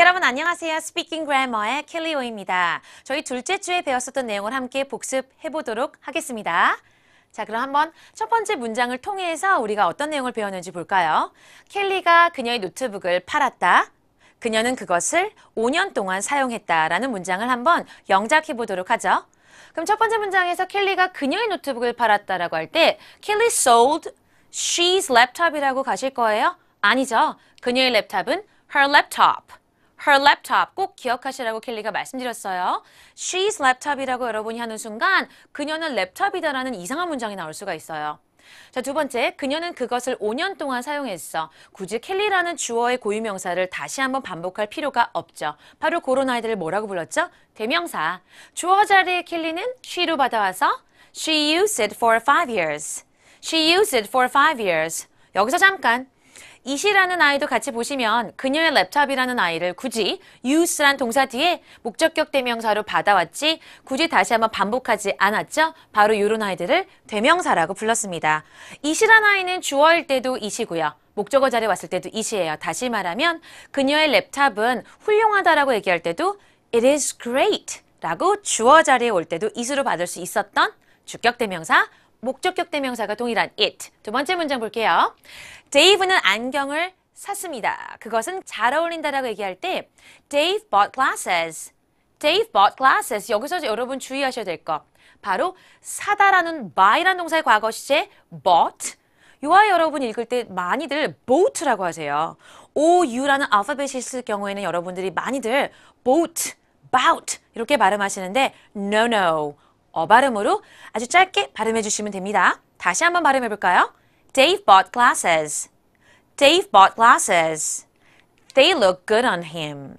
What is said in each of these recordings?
여러분 안녕하세요. 스피킹 그 k 머의 켈리오입니다. 저희 둘째 주에 배웠었던 내용을 함께 복습해 보도록 하겠습니다. 자, 그럼 한번 첫 번째 문장을 통해서 우리가 어떤 내용을 배웠는지 볼까요? 켈리가 그녀의 노트북을 팔았다. 그녀는 그것을 5년 동안 사용했다라는 문장을 한번 영작해 보도록 하죠. 그럼 첫 번째 문장에서 켈리가 그녀의 노트북을 팔았다라고 할때 켈리 sold she's laptop이라고 가실 거예요? 아니죠. 그녀의 랩탑은 her laptop. her laptop 꼭 기억하시라고 켈리가 말씀드렸어요. she's laptop이라고 여러분이 하는 순간 그녀는 랩탑이다라는 이상한 문장이 나올 수가 있어요. 자, 두 번째, 그녀는 그것을 5년 동안 사용했어. 굳이 켈리라는 주어의 고유명사를 다시 한번 반복할 필요가 없죠. 바로 그런 아이들을 뭐라고 불렀죠? 대명사. 주어 자리에 켈리는 she로 받아와서 she used it for five years. she used it for five years. 여기서 잠깐 이시라는 아이도 같이 보시면 그녀의 랩탑이라는 아이를 굳이 use란 동사 뒤에 목적격 대명사로 받아왔지 굳이 다시 한번 반복하지 않았죠? 바로 이런 아이들을 대명사라고 불렀습니다. 이시란 아이는 주어일 때도 이시고요. 목적어 자리에 왔을 때도 이시예요. 다시 말하면 그녀의 랩탑은 훌륭하다라고 얘기할 때도 it is great 라고 주어 자리에 올 때도 이수로 받을 수 있었던 주격대명사, 목적격대명사가 동일한 it. 두 번째 문장 볼게요. 데이브는 안경을 샀습니다. 그것은 잘 어울린다라고 얘기할 때 Dave bought glasses. Dave bought glasses. 여기서 여러분 주의하셔야 될 것. 바로 사다라는 buy라는 동사의 과거 시제 bought. 요아 여러분 읽을 때 많이들 boat라고 하세요. OU라는 알파벳이 있을 경우에는 여러분들이 많이들 boat, bout 이렇게 발음하시는데 no, no. 어 발음으로 아주 짧게 발음해 주시면 됩니다. 다시 한번 발음해 볼까요? Dave bought glasses. Dave bought glasses. They look good on him.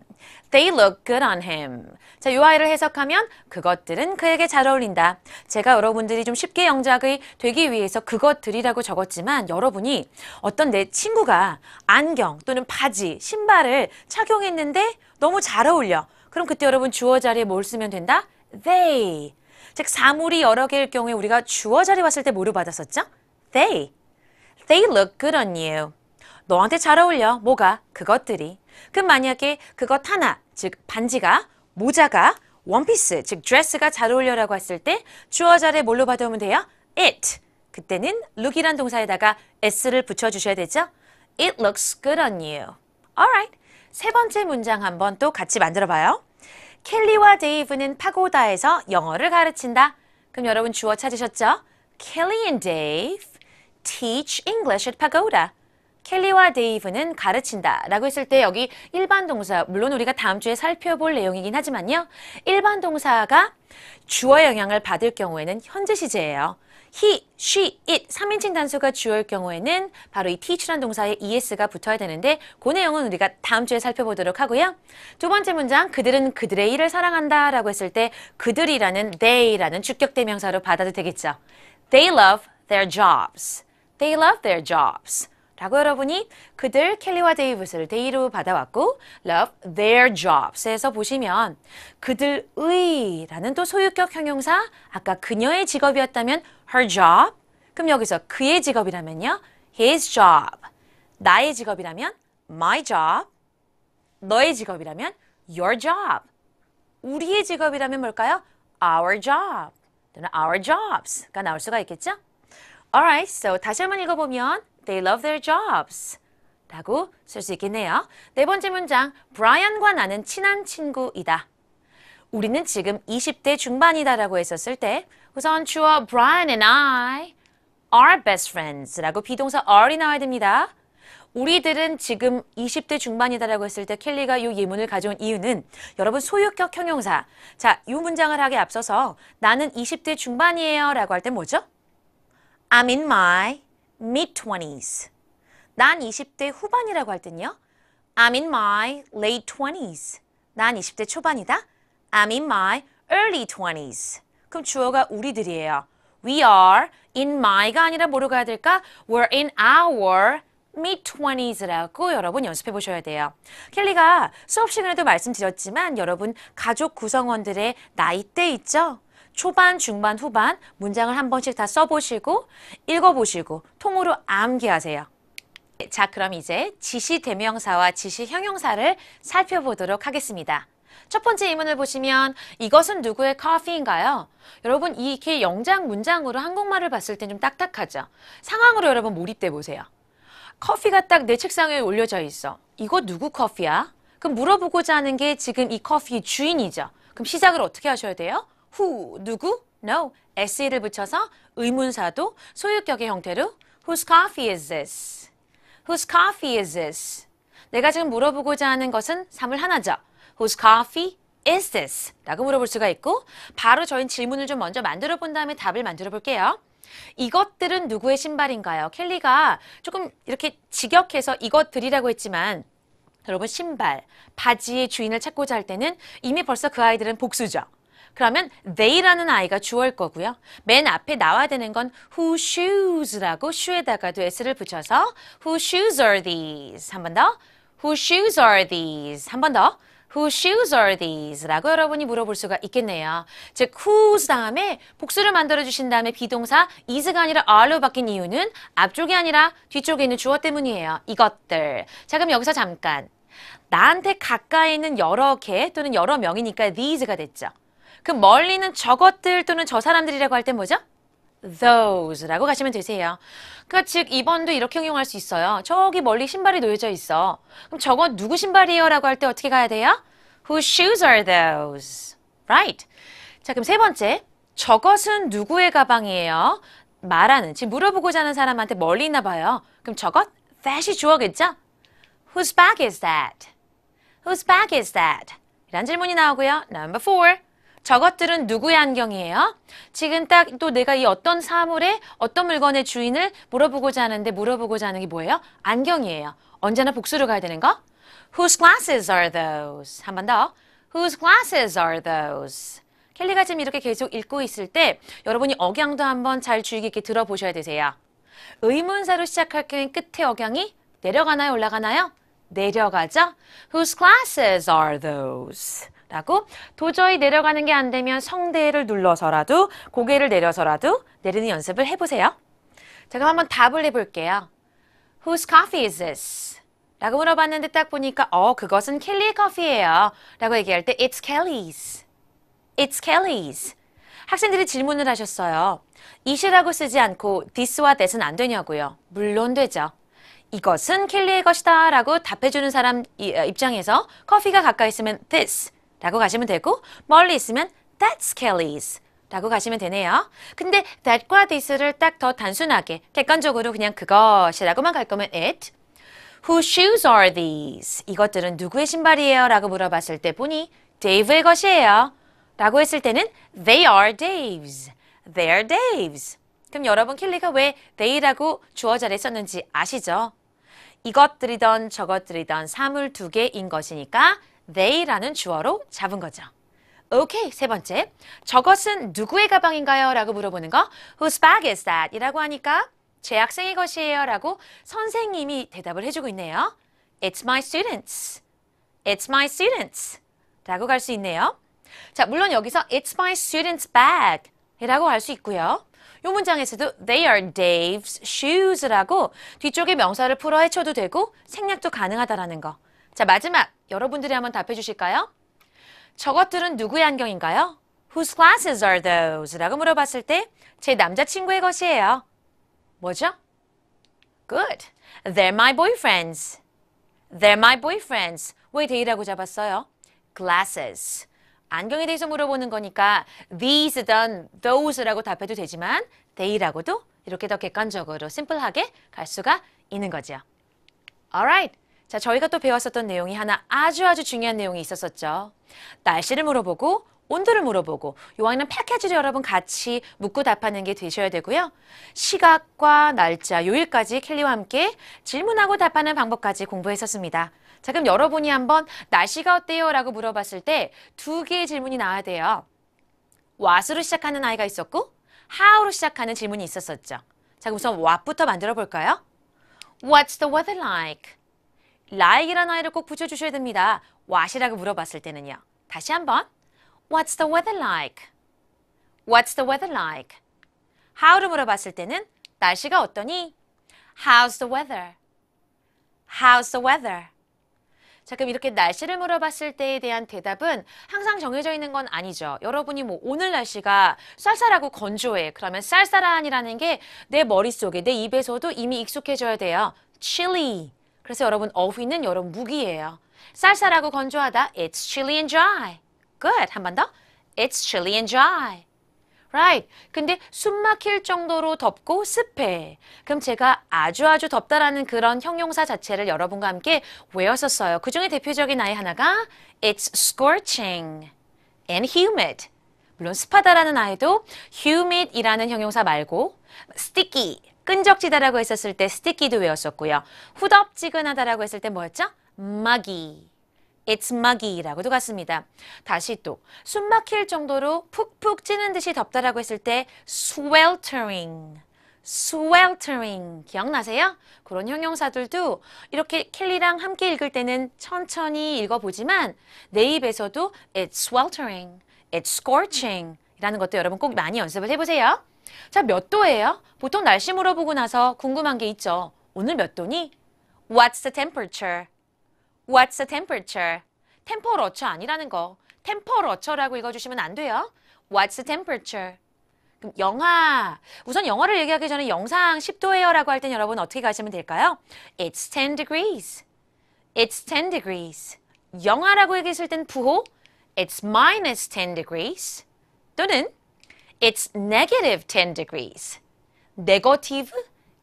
They look good on him. 자, 요 아이를 해석하면 그것들은 그에게 잘 어울린다. 제가 여러분들이 좀 쉽게 영작이 되기 위해서 그것들이라고 적었지만 여러분이 어떤 내 친구가 안경 또는 바지, 신발을 착용했는데 너무 잘 어울려. 그럼 그때 여러분 주어 자리에 뭘 쓰면 된다? they. 즉 사물이 여러 개일 경우에 우리가 주어 자리 왔을 때 뭐를 받았었죠? they. They look good on you. 너한테 잘 어울려. 뭐가? 그것들이. 그럼 만약에 그것 하나, 즉 반지가, 모자가, 원피스, 즉 드레스가 잘 어울려라고 했을 때 주어 자리에 뭘로 받아오면 돼요? It. 그때는 look이란 동사에다가 s를 붙여주셔야 되죠. It looks good on you. Alright. 세 번째 문장 한번 또 같이 만들어봐요. 켈리와 데이브는 파고다에서 영어를 가르친다. 그럼 여러분 주어 찾으셨죠? Kelly and Dave teach English at Pagoda. 켈리와 데이브는 가르친다 라고 했을 때 여기 일반 동사, 물론 우리가 다음 주에 살펴볼 내용이긴 하지만요. 일반 동사가 주어 영향을 받을 경우에는 현재 시제예요. he, she, it 3인칭 단수가 주어일 경우에는 바로 이 teach란 동사에 es가 붙어야 되는데 그 내용은 우리가 다음 주에 살펴보도록 하고요. 두 번째 문장 그들은 그들의 일을 사랑한다 라고 했을 때 그들이라는 they라는 주격대명사로 받아도 되겠죠. They love their jobs. They love their jobs. 라고 여러분이 그들 켈리와 데이빗을 데이로 받아왔고 love their jobs에서 보시면 그들의 라는 또 소유격 형용사 아까 그녀의 직업이었다면 her job 그럼 여기서 그의 직업이라면요 his job 나의 직업이라면 my job 너의 직업이라면 your job 우리의 직업이라면 뭘까요? our job 또는 our jobs가 나올 수가 있겠죠? Alright, so 다시 한번 읽어보면 They love their jobs. 라고 쓸 수 있겠네요. 네 번째 문장, b r i a n 과 나는 친한 친구이다. 우리는 지금 20대 중반이다 라고 했었을 때 우선 주어 Brian and I are best friends 라고 비동사 are이 나와야 됩니다. 우리들은 지금 20대 중반이다 라고 했을 때 켈리가 이 예문을 가져온 이유는 여러분 소유격 형용사 자, 이 문장을 하기 앞서서 나는 20대 중반이에요 라고 할 때 뭐죠? I'm in my m i d t w s 난 20대 후반이라고 할 땐요. I'm in my late t w s 난 20대 초반이다. I'm in my early t w s 그럼 주어가 우리들이에요. We are in my가 아니라 뭐로 가야 될까? We're in our mid-20s라고 여러분 연습해 보셔야 돼요. 켈리가 수업 시간에도 말씀드렸지만 여러분 가족 구성원들의 나이대 있죠? 초반, 중반, 후반 문장을 한 번씩 다 써보시고 읽어보시고 통으로 암기하세요. 자, 그럼 이제 지시 대명사와 지시 형용사를 살펴보도록 하겠습니다. 첫 번째 이문을 보시면 이것은 누구의 커피인가요? 여러분 이렇게 영장 문장으로 한국말을 봤을 때좀 딱딱하죠. 상황으로 여러분 몰입돼 보세요. 커피가 딱 내 책상 에 올려져 있어. 이거 누구 커피야? 그럼 물어보고자 하는 게 지금 이 커피 의 주인이죠. 그럼 시작을 어떻게 하셔야 돼요? who, 누구? No, se를 붙여서 의문사도 소유격의 형태로 Whose coffee is this? Whose coffee is this? 내가 지금 물어보고자 하는 것은 사물 하나죠. Whose coffee is this? 라고 물어볼 수가 있고 바로 저희 질문을 좀 먼저 만들어 본 다음에 답을 만들어 볼게요. 이것들은 누구의 신발인가요? 켈리가 조금 이렇게 직역해서 이것들이라고 했지만 여러분 신발, 바지의 주인을 찾고자 할 때는 이미 벌써 그 아이들은 복수죠. 그러면 they라는 아이가 주어일 거고요. 맨 앞에 나와야 되는 건 who shoes라고 shoe에다가도 s를 붙여서 who shoes are these? 한 번 더. who shoes are these? 한 번 더. Whose shoes are these? 라고 여러분이 물어볼 수가 있겠네요. 즉, whose 다음에 복수를 만들어주신 다음에 비동사 is가 아니라 are로 바뀐 이유는 앞쪽이 아니라 뒤쪽에 있는 주어 때문이에요. 이것들. 자, 그럼 여기서 잠깐. 나한테 가까이 있는 여러 개 또는 여러 명이니까 these가 됐죠. 그 멀리는 저것들 또는 저 사람들이라고 할 때 뭐죠? those라고 가시면 되세요. 그니까즉 2번도 이렇게 응용할 수 있어요. 저기 멀리 신발이 놓여져 있어. 그럼 저건 누구 신발이에요? 라고 할 때 어떻게 가야 돼요? Whose shoes are those? Right. 자 그럼 세 번째. 저것은 누구의 가방이에요? 말하는, 지금 물어보고자 하는 사람한테 멀리 있나 봐요. 그럼 저것? that이 주어겠죠? Whose bag is that? Whose bag is that? 이런 질문이 나오고요. Number four. 저것들은 누구의 안경이에요? 지금 딱 또 내가 이 어떤 사물의 어떤 물건의 주인을 물어보고자 하는데 물어보고자 하는 게 뭐예요? 안경이에요. 언제나 복수로 가야 되는 거. Whose glasses are those? 한 번 더. Whose glasses are those? 켈리가 지금 이렇게 계속 읽고 있을 때 여러분이 억양도 한번 잘 주의 깊게 들어보셔야 되세요. 의문사로 시작할 경우 그 끝에 억양이 내려가나요? 올라가나요? 내려가죠? Whose glasses are those? 라고 도저히 내려가는 게 안 되면 성대를 눌러서라도 고개를 내려서라도 내리는 연습을 해보세요. 자, 그럼 한번 답을 해볼게요. Whose coffee is this? 라고 물어봤는데 딱 보니까 어, 그것은 켈리의 커피예요. 라고 얘기할 때 It's Kelly's. It's Kelly's. 학생들이 질문을 하셨어요. 이시라고 쓰지 않고 this와 that은 안 되냐고요. 물론 되죠. 이것은 켈리의 것이다 라고 답해주는 사람 어, 입장에서 커피가 가까이 있으면 this, 라고 가시면 되고 멀리 있으면 That's Kelly's 라고 가시면 되네요. 근데 that과 this를 딱 더 단순하게 객관적으로 그냥 그것이라고만 갈 거면 it Whose shoes are these? 이것들은 누구의 신발이에요? 라고 물어봤을 때 보니 Dave의 것이에요. 라고 했을 때는 They are Dave's. They're Dave's. 그럼 여러분 킬리가 왜 they라고 주어자를 썼는지 아시죠? 이것들이던 저것들이던 사물 두 개인 것이니까 they라는 주어로 잡은 거죠. 오케이, 세 번째. 저것은 누구의 가방인가요? 라고 물어보는 거. Whose bag is that? 이라고 하니까 제 학생의 것이에요. 라고 선생님이 대답을 해주고 있네요. It's my students. It's my students. 라고 갈 수 있네요. 자, 물론 여기서 It's my students' bag. 이라고 할 수 있고요. 이 문장에서도 They are Dave's shoes. 라고 뒤쪽에 명사를 풀어 헤쳐도 되고 생략도 가능하다라는 거. 자, 마지막 여러분들이 한번 답해 주실까요? 저것들은 누구의 안경인가요? Whose glasses are those? 라고 물어봤을 때 제 남자친구의 것이에요. 뭐죠? Good. They're my boyfriends. They're my boyfriends. 왜 they라고 잡았어요? Glasses. 안경에 대해서 물어보는 거니까 these든 those라고 답해도 되지만 they라고도 이렇게 더 객관적으로 심플하게 갈 수가 있는 거죠. Alright. 자, 저희가 또 배웠었던 내용이 하나 아주 아주 중요한 내용이 있었었죠. 날씨를 물어보고 온도를 물어보고 요왕이는 패키지를 여러분 같이 묻고 답하는 게 되셔야 되고요. 시각과 날짜, 요일까지 켈리와 함께 질문하고 답하는 방법까지 공부했었습니다. 자, 그럼 여러분이 한번 날씨가 어때요? 라고 물어봤을 때 두 개의 질문이 나와야 돼요. 와으로 시작하는 아이가 있었고 하우로 시작하는 질문이 있었었죠. 자, 우선 왓부터 만들어 볼까요? What's the weather like? like이라는 아이를 꼭 붙여주셔야 됩니다. what이라고 물어봤을 때는요. 다시 한번. What's the weather like? What's the weather like? How를 물어봤을 때는 날씨가 어떠니? How's the weather? How's the weather? 자, 그럼 이렇게 날씨를 물어봤을 때에 대한 대답은 항상 정해져 있는 건 아니죠. 여러분이 뭐 오늘 날씨가 쌀쌀하고 건조해. 그러면 쌀쌀한이라는 게 내 머릿속에, 내 입에서도 이미 익숙해져야 돼요. chilly, 그래서 여러분 어휘는 여러분 무기예요. 쌀쌀하고 건조하다. It's chilly and dry. Good. 한 번 더. It's chilly and dry. Right. 근데 숨 막힐 정도로 덥고 습해. 그럼 제가 아주 아주 덥다라는 그런 형용사 자체를 여러분과 함께 외웠었어요. 그 중에 대표적인 아이 하나가 It's scorching and humid. 물론 습하다라는 아이도 humid이라는 형용사 말고 sticky, 끈적지다라고 했었을 때 스티키도 외웠었고요. 후덥지근하다라고 했을 때 뭐였죠? muggy. It's muggy라고도 같습니다. 다시 또숨 막힐 정도로 푹푹 찌는 듯이 덥다라고 했을 때 sweltering. sweltering 기억나세요? 그런 형용사들도 이렇게 켈리랑 함께 읽을 때는 천천히 읽어보지만 내 입에서도 it's sweltering, it's scorching 이라는 것도 여러분 꼭 많이 연습을 해보세요. 자, 몇 도예요? 보통 날씨 물어보고 나서 궁금한 게 있죠. 오늘 몇 도니? What's the temperature? What's the temperature? 템퍼러처 아니라는 거. 템퍼러처라고 읽어주시면 안 돼요. What's the temperature? 그럼 영하. 우선 영어를 얘기하기 전에 영상 10도예요 라고 할 땐 여러분 어떻게 가시면 될까요? It's 10 degrees. It's 10 degrees. 영하라고 얘기했을 땐 부호. It's minus 10 degrees. 또는 It's negative 10 degrees. negative,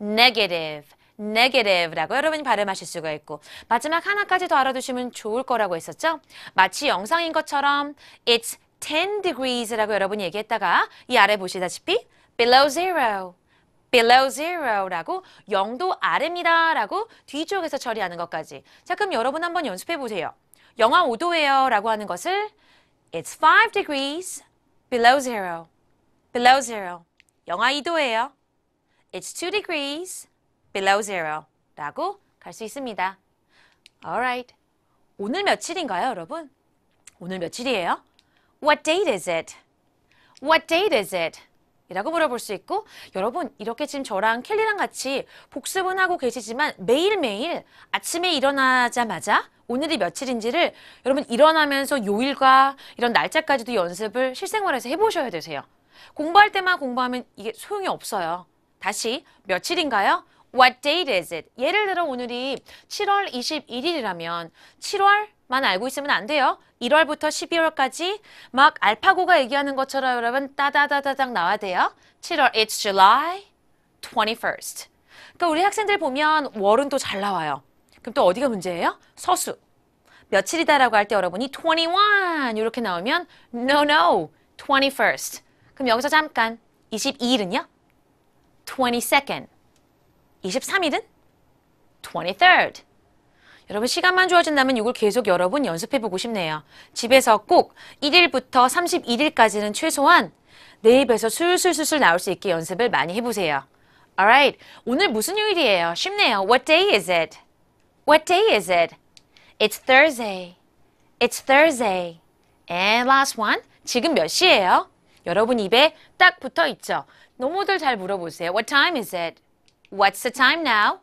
negative, negative라고 여러분이 발음하실 수가 있고 마지막 하나까지 더 알아두시면 좋을 거라고 했었죠? 마치 영상인 것처럼 It's 10 degrees라고 여러분이 얘기했다가 이 아래 보시다시피 below zero, below zero라고 0도 아래입니다 라고 뒤쪽에서 처리하는 것까지 자 그럼 여러분 한번 연습해 보세요. 영하 5도예요 라고 하는 것을 It's 5 degrees below zero below zero. 영하 2도예요. It's 2 degrees below zero. 라고 갈 수 있습니다. Alright. 오늘 며칠인가요, 여러분? 오늘 며칠이에요? What date is it? What date is it? 이라고 물어볼 수 있고 여러분 이렇게 지금 저랑 켈리랑 같이 복습은 하고 계시지만 매일매일 아침에 일어나자마자 오늘이 며칠인지를 여러분 일어나면서 요일과 이런 날짜까지도 연습을 실생활에서 해보셔야 되세요. 공부할 때만 공부하면 이게 소용이 없어요. 다시 며칠인가요? What date is it? 예를 들어 오늘이 7월 21일이라면 7월만 알고 있으면 안 돼요. 1월부터 12월까지 막 알파고가 얘기하는 것처럼 여러분 따다다다닥 나와야 돼요. 7월 It's July 21st. 그러니까 우리 학생들 보면 월은 또 잘 나와요. 그럼 또 어디가 문제예요? 서수. 며칠이다라고 할 때 여러분이 21 이렇게 나오면 no no 21st 그럼 여기서 잠깐 22일은요? 22nd. 23일은? 23rd. 여러분 시간만 주어진다면 이걸 계속 여러 분 연습해보고 싶네요. 집에서 꼭 1일부터 31일까지는 최소한 내 입에서 술술술술 나올 수 있게 연습을 많이 해보세요. Alright, 오늘 무슨 요일이에요? 쉽네요. What day is it? What day is it? It's Thursday. It's Thursday. And last one, 지금 몇 시예요? 여러분 입에 딱 붙어 있죠. 너무들 잘 물어보세요. What time is it? What's the time now?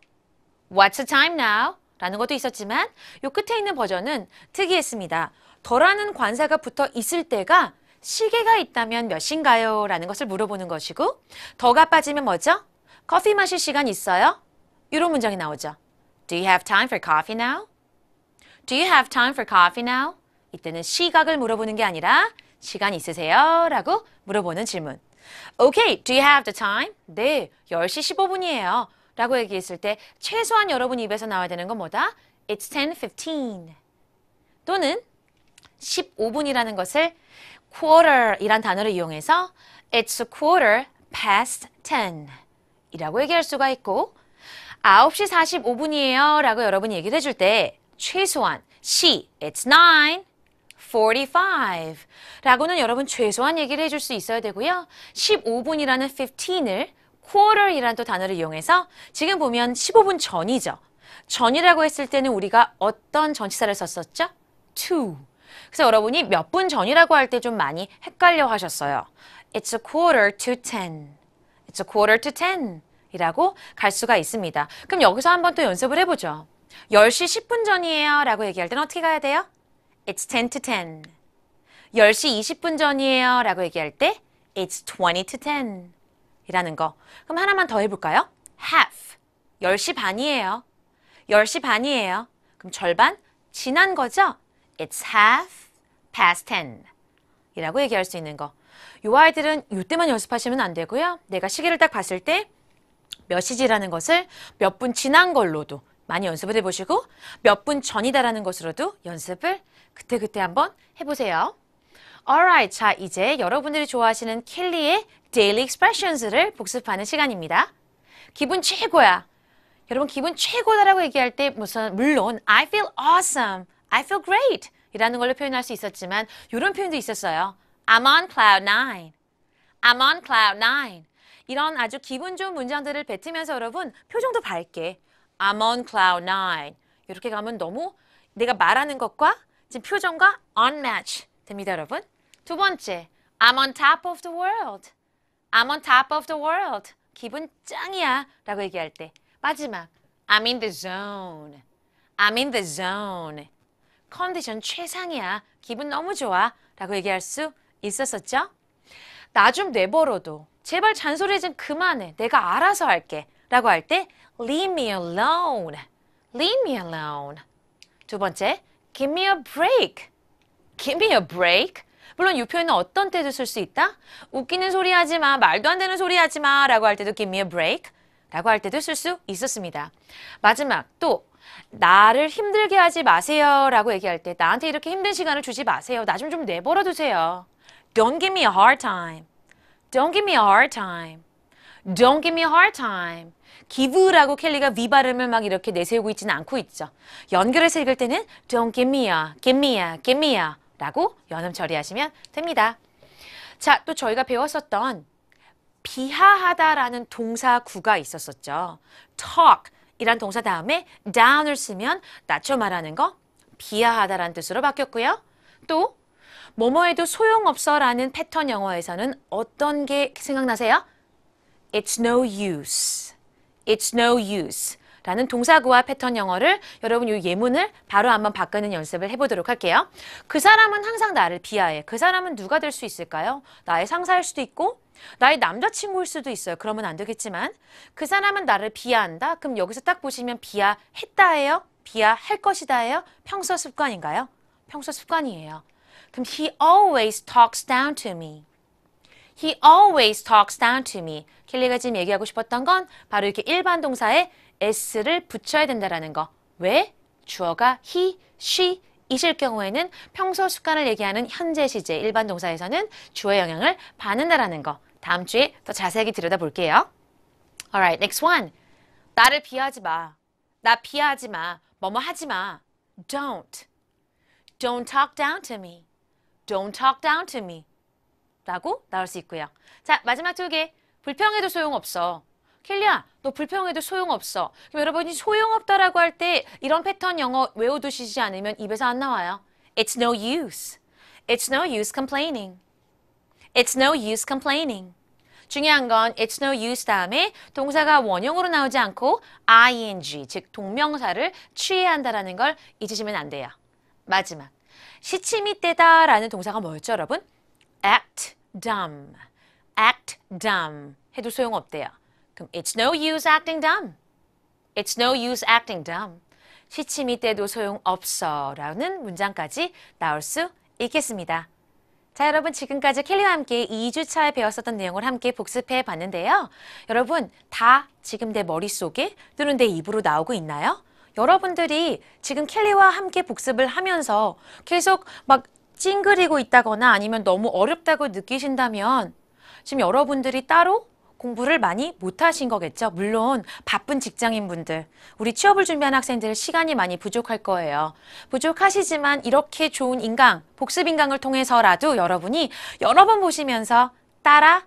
What's the time now? 라는 것도 있었지만 요 끝에 있는 버전은 특이했습니다. 더라는 관사가 붙어 있을 때가 시계가 있다면 몇 시인가요? 라는 것을 물어보는 것이고 더가 빠지면 뭐죠? 커피 마실 시간 있어요? 이런 문장이 나오죠. Do you have time for coffee now? Do you have time for coffee now? 이때는 시각을 물어보는 게 아니라 시간 있으세요? 라고 물어보는 질문. Okay, do you have the time? 네, 10시 15분이에요. 라고 얘기했을 때 최소한 여러분 입에서 나와야 되는 건 뭐다? It's 10.15. 또는 15분이라는 것을 quarter이란 단어를 이용해서 It's a quarter past 10 이라고 얘기할 수가 있고 9시 45분이에요 라고 여러분이 얘기를 해줄 때 최소한 시, it's 9 45 라고는 여러분 최소한 얘기를 해줄 수 있어야 되고요. 15분이라는 15을 quarter이라는 또 단어를 이용해서 지금 보면 15분 전이죠. 전이라고 했을 때는 우리가 어떤 전치사를 썼었죠? to. 그래서 여러분이 몇 분 전이라고 할 때 좀 많이 헷갈려 하셨어요. It's a quarter to ten. It's a quarter to ten. 이라고 갈 수가 있습니다. 그럼 여기서 한번 또 연습을 해보죠. 10시 10분 전이에요 라고 얘기할 때는 어떻게 가야 돼요? It's 10 to 10. 10시 20분 전이에요 라고 얘기할 때 It's 20 to 10 이라는 거. 그럼 하나만 더 해볼까요? half. 10시 반이에요. 10시 반이에요. 그럼 절반 지난 거죠? It's half past 10 이라고 얘기할 수 있는 거. 요 아이들은 요때만 연습하시면 안 되고요. 내가 시계를 딱 봤을 때 몇 시지라는 것을 몇 분 지난 걸로도 많이 연습을 해보시고 몇 분 전이다라는 것으로도 연습을 그때그때 한번 해보세요. Alright, 자 이제 여러분들이 좋아하시는 켈리의 Daily Expressions를 복습하는 시간입니다. 기분 최고야. 여러분 기분 최고다라고 얘기할 때 무슨 물론 I feel awesome, I feel great 이라는 걸로 표현할 수 있었지만 이런 표현도 있었어요. I'm on cloud nine. I'm on cloud nine. 이런 아주 기분 좋은 문장들을 뱉으면서 여러분 표정도 밝게 I'm on cloud nine. 이렇게 가면 너무 내가 말하는 것과 지금 표정과 o n m a t c h 됩니다, 여러분. 두 번째, I'm on top of the world. I'm on top of the world. 기분 짱이야 라고 얘기할 때 마지막, I'm in the zone. I'm in the zone. 컨디션 최상이야. 기분 너무 좋아. 라고 얘기할 수 있었었죠? 나 좀 내버려둬. 제발 잔소리 좀 그만해. 내가 알아서 할게. 라고 할때 leave me alone. leave me alone. 두 번째, Give me a break. Give me a break. 물론 이 표현은 어떤 때도 쓸 수 있다. 웃기는 소리 하지 마, 말도 안 되는 소리 하지 마 라고 할 때도 give me a break 라고 할 때도 쓸 수 있었습니다. 마지막 또 나를 힘들게 하지 마세요 라고 얘기할 때 나한테 이렇게 힘든 시간을 주지 마세요. 나 좀 좀 내버려 두세요. Don't give me a hard time. Don't give me a hard time. Don't give me a hard time. give라고 켈리가 위 발음을 막 이렇게 내세우고 있지는 않고 있죠. 연결해서 읽을 때는 don't give me a, give me a, give me a 라고 연음 처리하시면 됩니다. 자, 또 저희가 배웠었던 비하하다라는 동사구가 있었었죠. talk 이란 동사 다음에 down을 쓰면 낮춰 말하는 거 비하하다라는 뜻으로 바뀌었고요. 또 뭐뭐해도 소용없어라는 패턴 영어에서는 어떤 게 생각나세요? It's no use. It's no use. 라는 동사구와 패턴 영어를 여러분 이 예문을 바로 한번 바꾸는 연습을 해보도록 할게요. 그 사람은 항상 나를 비하해. 그 사람은 누가 될 수 있을까요? 나의 상사일 수도 있고 나의 남자친구일 수도 있어요. 그러면 안 되겠지만 그 사람은 나를 비하한다. 그럼 여기서 딱 보시면 비하했다예요? 비하할 것이다예요? 평소 습관인가요? 평소 습관이에요. 그럼 he always talks down to me. He always talks down to me. 켈리가 지금 얘기하고 싶었던 건 바로 이렇게 일반 동사에 s를 붙여야 된다라는 거. 왜? 주어가 he, she, 이실 경우에는 평소 습관을 얘기하는 현재 시제 일반 동사에서는 주어의 영향을 받는다라는 거. 다음 주에 더 자세하게 들여다볼게요. Alright, next one. 나를 비하하지 마. 나 비하하지 마. 뭐뭐 하지 마. Don't. Don't talk down to me. Don't talk down to me. 라고 나올 수 있고요. 자, 마지막 두 개. 불평해도 소용없어. 켈리야, 너 불평해도 소용없어. 그럼 여러분이 소용없다라고 할 때 이런 패턴 영어 외워두시지 않으면 입에서 안 나와요. It's no use. It's no use complaining. It's no use complaining. 중요한 건 it's no use 다음에 동사가 원형으로 나오지 않고 ing, 즉 동명사를 취해야 한다는 걸 잊으시면 안 돼요. 마지막, 시침이 때다라는 동사가 뭐였죠, 여러분? act dumb, act dumb 해도 소용없대요. 그럼 it's no use acting dumb. It's no use acting dumb. 시치미 때도 소용없어 라는 문장까지 나올 수 있겠습니다. 자, 여러분 지금까지 켈리와 함께 2주차에 배웠었던 내용을 함께 복습해 봤는데요. 여러분 다 지금 내 머릿속에 또는 내 입으로 나오고 있나요? 여러분들이 지금 켈리와 함께 복습을 하면서 계속 막 찡그리고 있다거나 아니면 너무 어렵다고 느끼신다면 지금 여러분들이 따로 공부를 많이 못하신 거겠죠. 물론 바쁜 직장인분들, 우리 취업을 준비한 학생들 시간이 많이 부족할 거예요. 부족하시지만 이렇게 좋은 인강, 복습 인강을 통해서라도 여러분이 여러 번 보시면서 따라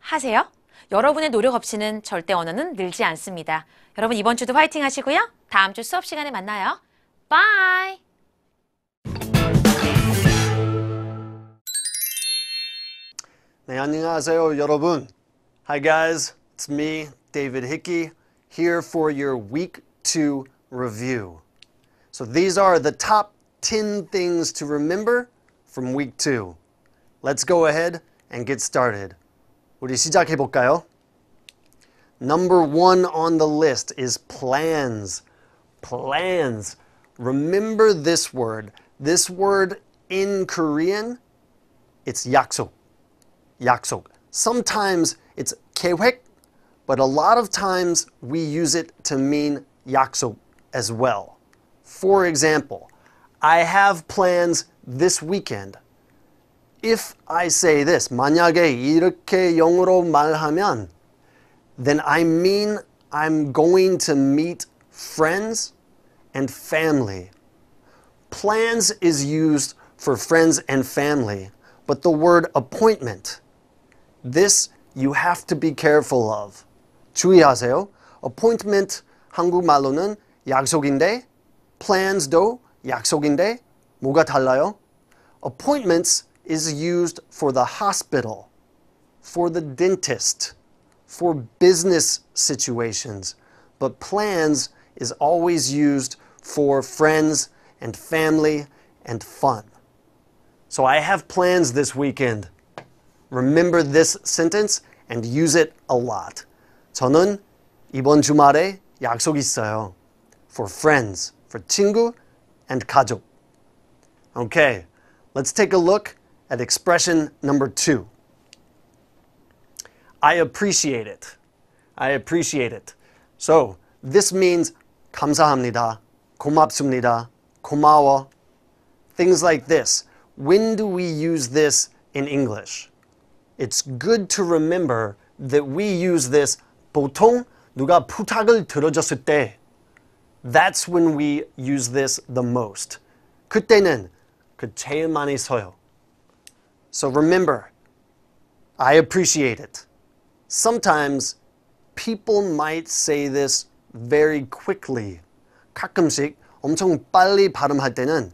하세요. 여러분의 노력 없이는 절대 언어는 늘지 않습니다. 여러분 이번 주도 화이팅 하시고요. 다음 주 수업 시간에 만나요. 바이! 네, 안녕하세요, 여러분. Hi, guys. It's me, David Hickey, here for your week two review. So these are the top 10 things to remember from week two. Let's go ahead and get started. 우리 시작해 Number one on the list is plans. Plans. Remember this word. This word in Korean, it's 약속. Yakso. Sometimes it's kewek, but a lot of times we use it to mean yakso as well. For example, I have plans this weekend. If I say this, 만약에 이렇게 영어로 말하면, then I mean I'm going to meet friends and family. Plans is used for friends and family, but the word appointment this you have to be careful of. 주의하세요. appointment 한국말로는 약속인데 plans도 약속인데 뭐가 달라요? appointments is used for the hospital, for the dentist, for business situations, but plans is always used for friends and family and fun. So I have plans this weekend remember this sentence and use it a lot. 저는 이번 주말에 약속 있어요. For friends, for 친구 and 가족. Okay, let's take a look at expression number two. I appreciate it. I appreciate it. So, this means 감사합니다, 고맙습니다, 고마워. Things like this. When do we use this in English? it's good to remember that we use this 보통 누가 부탁을 들어줬을 때 that's when we use this the most. 그때는 그 제일 많이 써요. So remember, I appreciate it. Sometimes people might say this very quickly. 가끔씩 엄청 빨리 발음할 때는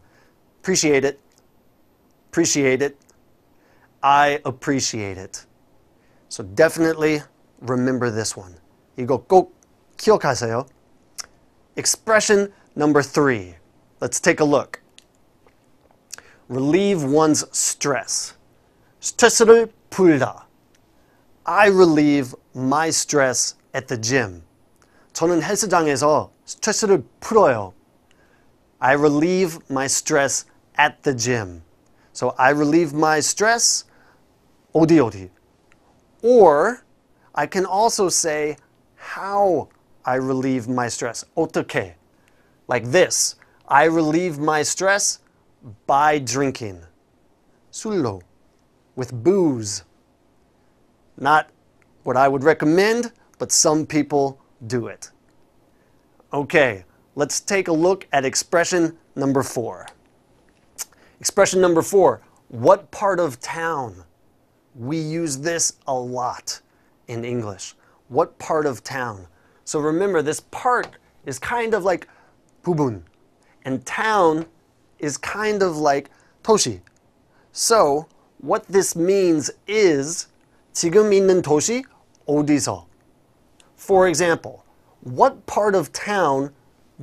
appreciate it, appreciate it I appreciate it. So definitely remember this one. 이거 go 기억하세요. Expression number three. Let's take a look. Relieve one's stress. 스트레스를 풀다. I relieve my stress at the gym. 저는 헬스장에서 스트레스를 풀어요. I relieve my stress at the gym. So I relieve my stress ODOT. Or I can also say how I relieve my stress, otoke. Like this, I relieve my stress by drinking. Sullo, with booze. Not what I would recommend, but some people do it. Okay, let's take a look at expression number four. Expression number four, what part of town? We use this a lot in English. What part of town? So remember, this part is kind of like pubun, and town is kind of like toshi. So what this means is 지금 있는 도시 어디서? For example, what part of town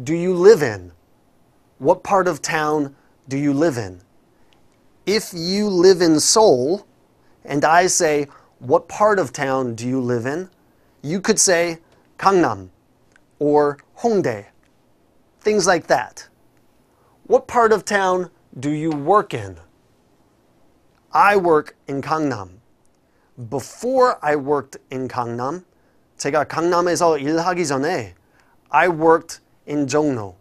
do you live in? What part of town do you live in? If you live in Seoul, and I say, what part of town do you live in? You could say Gangnam or Hongdae, things like that. What part of town do you work in? I work in Gangnam. Before I worked in Gangnam, 제가 강남에서 일하기 전에 I worked in Jongno.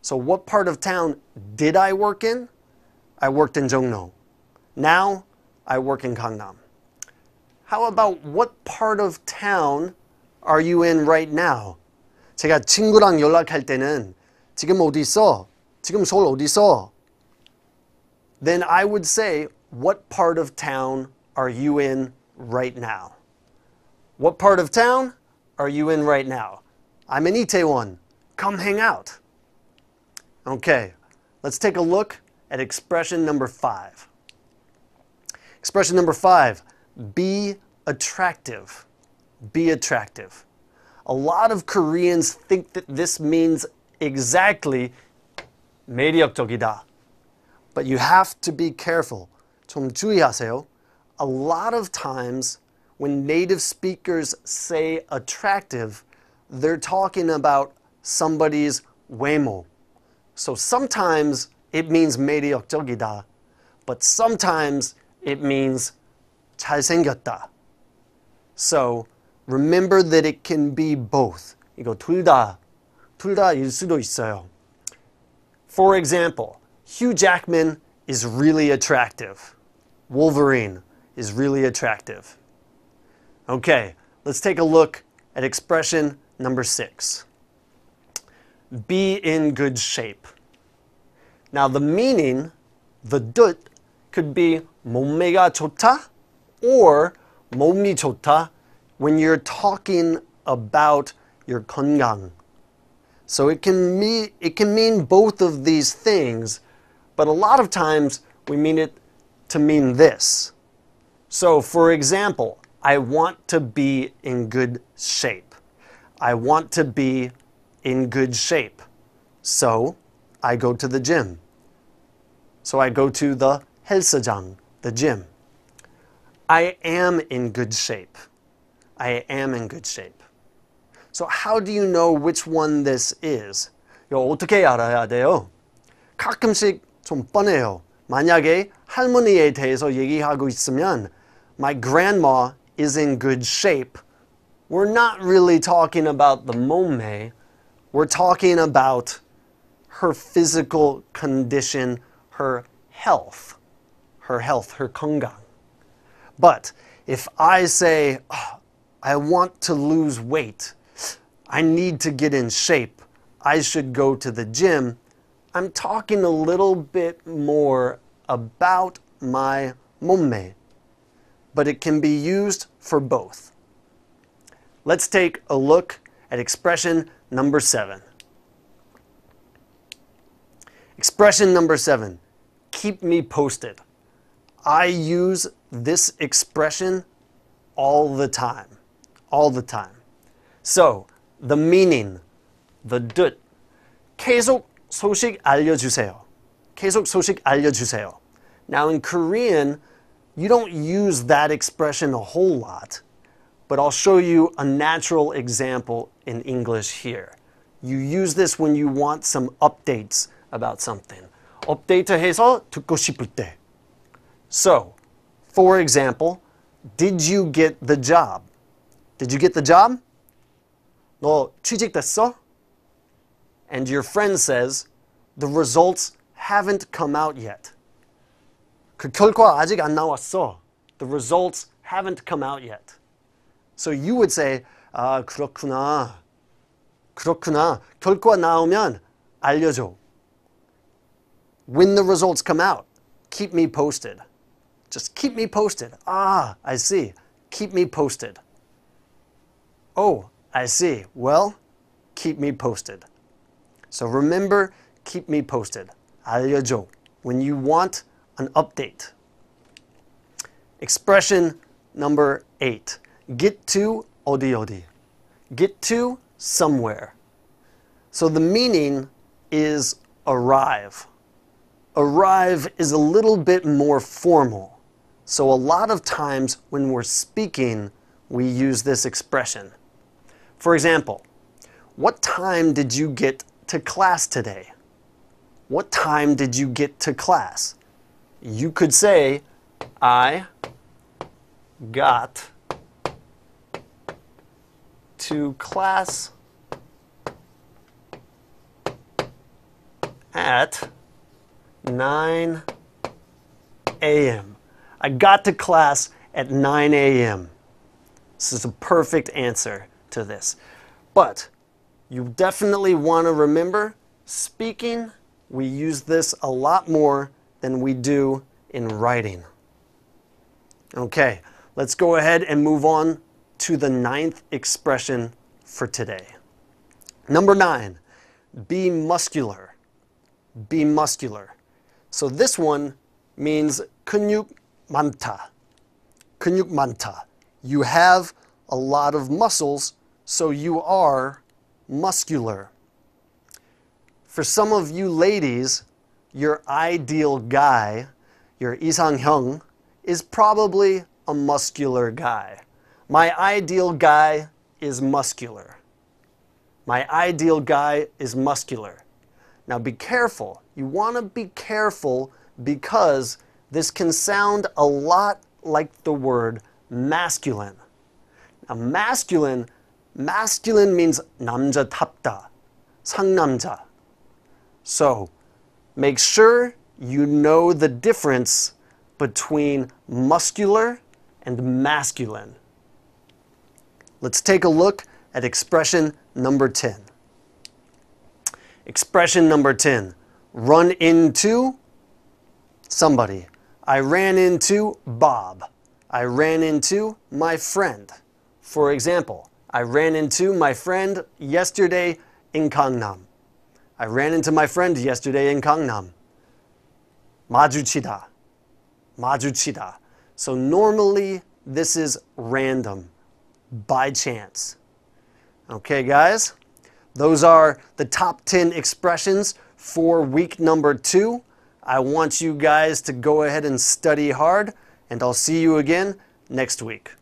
So what part of town did I work in? I worked in Jongno. Now I work in Gangnam. How about what part of town are you in right now? 제가 친구랑 연락할 때는 지금 어디 있어? 지금 서울 어디 있어? Then I would say, what part of town are you in right now? What part of town are you in right now? I'm in Itaewon. Come hang out. Okay, let's take a look at expression number five. Expression number five, be attractive. Be attractive. A lot of Koreans think that this means exactly 매력적이다. But you have to be careful. 좀 주의하세요. A lot of times when native speakers say attractive, they're talking about somebody's 외모. So sometimes it means 매력적이다, but sometimes it means 잘생겼다. So remember that it can be both. 이거 둘다 둘다일 수도 있어요. For example, Hugh Jackman is really attractive. Wolverine is really attractive. Okay, let's take a look at expression number six. Be in good shape. Now the meaning, the dut, could be 몸매가 좋다 or 몸이 좋다 when you're talking about your 건강. So it can mean it can mean both of these things, but a lot of times we mean it to mean this. So for example, I want to be in good shape. I want to be in good shape. So I go to the gym. So I go to the Helsajang, the gym. I am in good shape. I am in good shape. So how do you know which one this is? 이거 어떻게 알아야 돼요? 가끔씩 좀 뻔해요. 만약에 할머니에 대해서 얘기하고 있으면 My grandma is in good shape. We're not really talking about the 몸매. We're talking about her physical condition, her health her health, her kongang. But if I say, oh, I want to lose weight, I need to get in shape, I should go to the gym, I'm talking a little bit more about my momme. but it can be used for both. Let's take a look at expression number seven. Expression number seven, keep me posted. I use this expression all the time, all the time. So, the meaning, the 뜻, 계속 소식 알려주세요. 계속 소식 알려주세요. Now in Korean, you don't use that expression a whole lot, but I'll show you a natural example in English here. You use this when you want some updates about something. 업데이트해서 듣고 싶을 때. So, for example, did you get the job? Did you get the job? 너 취직됐어? And your friend says, the results haven't come out yet. 그 결과 아직 안 나왔어. The results haven't come out yet. So you would say, 아, 그렇구나. 그렇구나. 결과 나오면 알려줘. When the results come out, keep me posted. Just keep me posted. Ah, I see. Keep me posted. Oh, I see. Well, keep me posted. So remember, keep me posted. 알려줘. When you want an update. Expression number eight. Get to 어디 어디. Get to somewhere. So the meaning is arrive. Arrive is a little bit more formal. So a lot of times when we're speaking, we use this expression. For example, what time did you get to class today? What time did you get to class? You could say, I got to class at 9 a.m. I got to class at 9 a.m. This is a perfect answer to this. But you definitely want to remember speaking, we use this a lot more than we do in writing. Okay, let's go ahead and move on to the ninth expression for today. Number nine, be muscular. Be muscular. So this one means can you 많다. 근육 많다. You have a lot of muscles, so you are muscular. For some of you ladies, your ideal guy, your Isang Hyung, is probably a muscular guy. My ideal guy is muscular. My ideal guy is muscular. Now be careful. You want to be careful because this can sound a lot like the word masculine. Now, masculine, masculine means 남자답다, 상남자. So, make sure you know the difference between muscular and masculine. Let's take a look at expression number 10. Expression number 10, run into somebody. I ran into Bob. I ran into my friend. For example, I ran into my friend yesterday in Gangnam. I ran into my friend yesterday in Gangnam. 마주치다. 마주치다. So normally this is random, by chance. Okay, guys? Those are the top 10 expressions for week number two. I want you guys to go ahead and study hard, and I'll see you again next week.